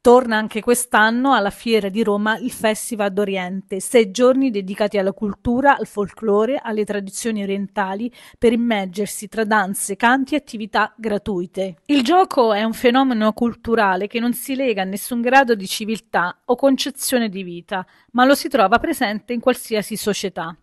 Torna anche quest'anno alla Fiera di Roma il Festival d'Oriente, sei giorni dedicati alla cultura, al folklore, alle tradizioni orientali, per immergersi tra danze, canti e attività gratuite. Il gioco è un fenomeno culturale che non si lega a nessun grado di civiltà o concezione di vita, ma lo si trova presente in qualsiasi società.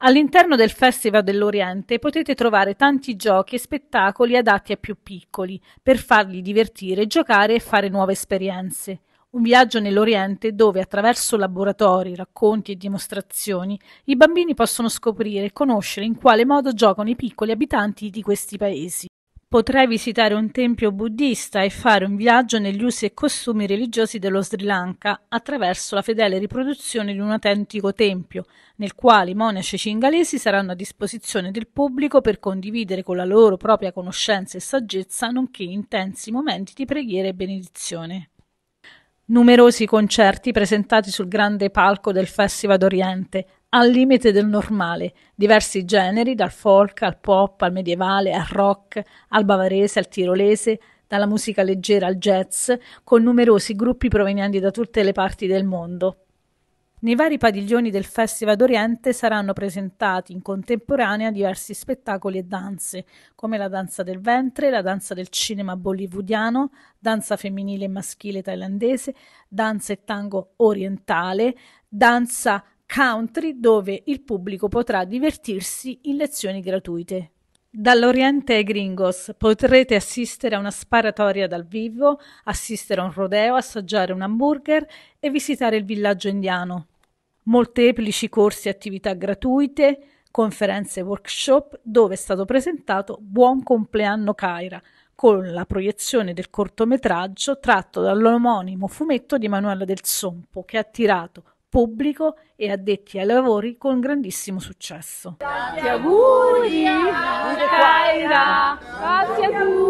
All'interno del Festival dell'Oriente potete trovare tanti giochi e spettacoli adatti ai più piccoli, per farli divertire, giocare e fare nuove esperienze. Un viaggio nell'Oriente dove attraverso laboratori, racconti e dimostrazioni i bambini possono scoprire e conoscere in quale modo giocano i piccoli abitanti di questi paesi. Potrai visitare un tempio buddista e fare un viaggio negli usi e costumi religiosi dello Sri Lanka attraverso la fedele riproduzione di un autentico tempio, nel quale i monaci cingalesi saranno a disposizione del pubblico per condividere con la loro propria conoscenza e saggezza, nonché intensi momenti di preghiera e benedizione. Numerosi concerti presentati sul grande palco del Festival d'Oriente, al limite del normale, diversi generi, dal folk al pop, al medievale, al rock, al bavarese, al tirolese, dalla musica leggera al jazz, con numerosi gruppi provenienti da tutte le parti del mondo. Nei vari padiglioni del Festival d'Oriente saranno presentati in contemporanea diversi spettacoli e danze, come la danza del ventre, la danza del cinema bollywoodiano, danza femminile e maschile thailandese, danza e tango orientale, danza country dove il pubblico potrà divertirsi in lezioni gratuite. Dall'Oriente ai Gringos potrete assistere a una sparatoria dal vivo, assistere a un rodeo, assaggiare un hamburger e visitare il villaggio indiano. Molteplici corsi e attività gratuite, conferenze e workshop dove è stato presentato Buon compleanno Caira con la proiezione del cortometraggio tratto dall'omonimo fumetto di Emanuela del Sompo che ha attirato pubblico e addetti ai lavori con grandissimo successo. Tanti auguri, Kaira! auguri!